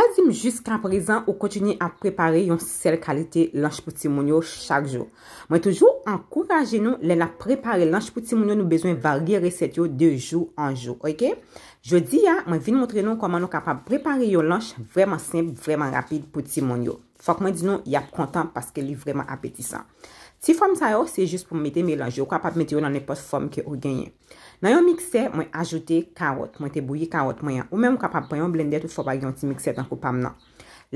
Wazim jiska prezant ou kontini ap prepare yon sel kalite lanch pou ti moun yo chak jo. Mwen toujou ankouraje nou lè la prepare lanch pou ti moun yo nou bezwen varie reset yo de jo an jo. Jodi ya, mwen vin montre nou koman nou kapap prepare yon lanch vreman simple, vreman rapide pou ti moun yo. Fok mwen di nou ya kontan paske li vreman apetisan. Si fòm sa yo, se jist pou mète mèlanj yo, kwa pap mète yo nan ne pos fòm ki yo genye. Nan yo mikse, mwen ajoute karot. Mwen te bouye karot mwen ya. Ou men mwen kapap pwen yo blende tout fòm bagyon ti mikse tan koupam nan.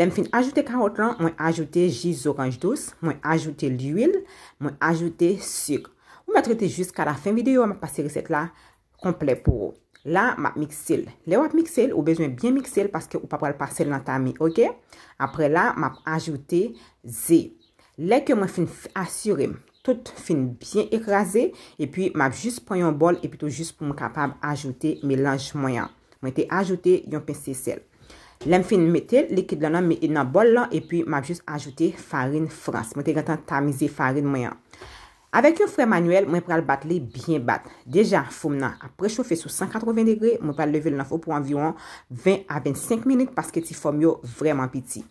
Lem fin ajoute karot lan, mwen ajoute jiz oranj dous. Mwen ajoute l'uil. Mwen ajoute syk. Ou mète rete jist kada fin videyo, mwen pase riset la komple pou yo. La, mwen mikse. Le wap mikse, ou bezwen byen mikse, paske ou pa pral pase nan ta mi. Apre la, mwen ajoute zi. Lè ke mwen fin assyre, tout fin byen ekraze, epi mwen ap jist pon yon bol, epi tout jist pou mwen kapab ajoute me lanj mwen yan. Mwen te ajoute yon pensi sel. Lè mwen fin metel, likid lanan me yon bol lan, epi mwen ap jist ajoute farin frans. Mwen te gantan tamize farin mwen yan. Avèk yon frè manuel, mwen pral bat li byen bat. Deja, fòm nan ap prechofè sou 180 degre, mwen pral leve l nan fò pou anvyon 20 a 25 minit paske ti fòm yo vreman piti.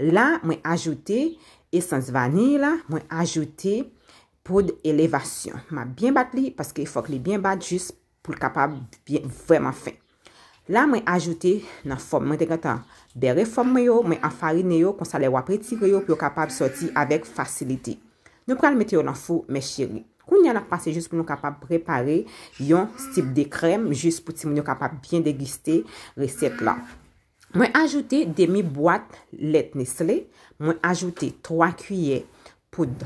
Lè mwen ajoute Esens vanil la, mwen ajoute poud elevasyon. Ma byen bat li, paske e fok li byen bat jist pou l kapab vwenman fin. La mwen ajoute nan fom mwen dekantan berre fom mwen yo, mwen anfarine yo, konsa le wapreti yo, pou yo kapab soti avek fasilite. Nou pral metye yo nan fou, me chiri. Kou nyan ak pase jist pou nou kapab prepare yon stip de krem, jist pou ti mwen yo kapab byen degiste resep la. Mwen ajoute demi boate let nesle, mwen ajoute 3 kuyye poud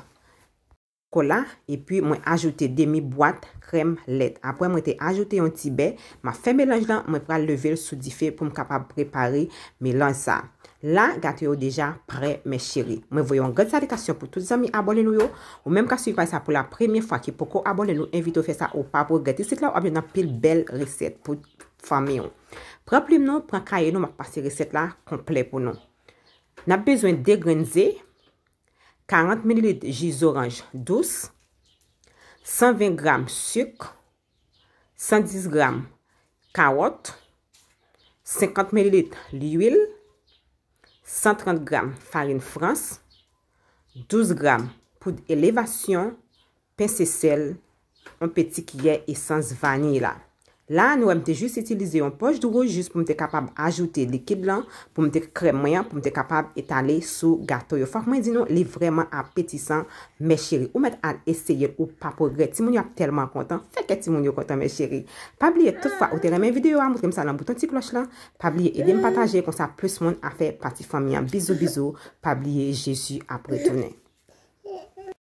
kola, epi mwen ajoute demi boate krem let. Apo mwen te ajoute yon tibe, ma fe melanj lan, mwen pra leve sou di fe pou m kapap prepari melanj sa. Lan, gati yo deja pre mwen chiri. Mwen voyon gati sa de kasyon pou touti sa mi abone nou yo, ou menm kasyon yon pa sa pou la premiye fwa ki pou ko abone nou, invite ou fe sa ou pa pou gati. Sik la wap yon apil bel resep pou toum. Fa mè yon. Pra plim nou, pran kaye nou mak pa se resep la komple pou nou. Na bezwen degrenze. 40 ml jiz oranj douz. 120 gram suk. 110 gram kawot. 50 ml li yil. 130 gram farin frans. 12 gram poud elevasyon. Pensè sel. 1 peti kye esans vanila. La nou wèm te jous etilize yon poch d'ouro jous pou mte kapab ajoute likid lan, pou mte krem mayan, pou mte kapab etale sou gato yo. Fak mwen di nou li vreman apetisan me cheri. Ou met al eseye ou pa pogre ti moun yo ap telman kontan, feke ti moun yo kontan me cheri. Pabliye tout fwa ou teremen videyo a, mwotre msalan bouton ti kloch lan. Pabliye edem pataje kon sa plus moun afe pati fami an. Bizou bizou, pabliye Jezu apretounen.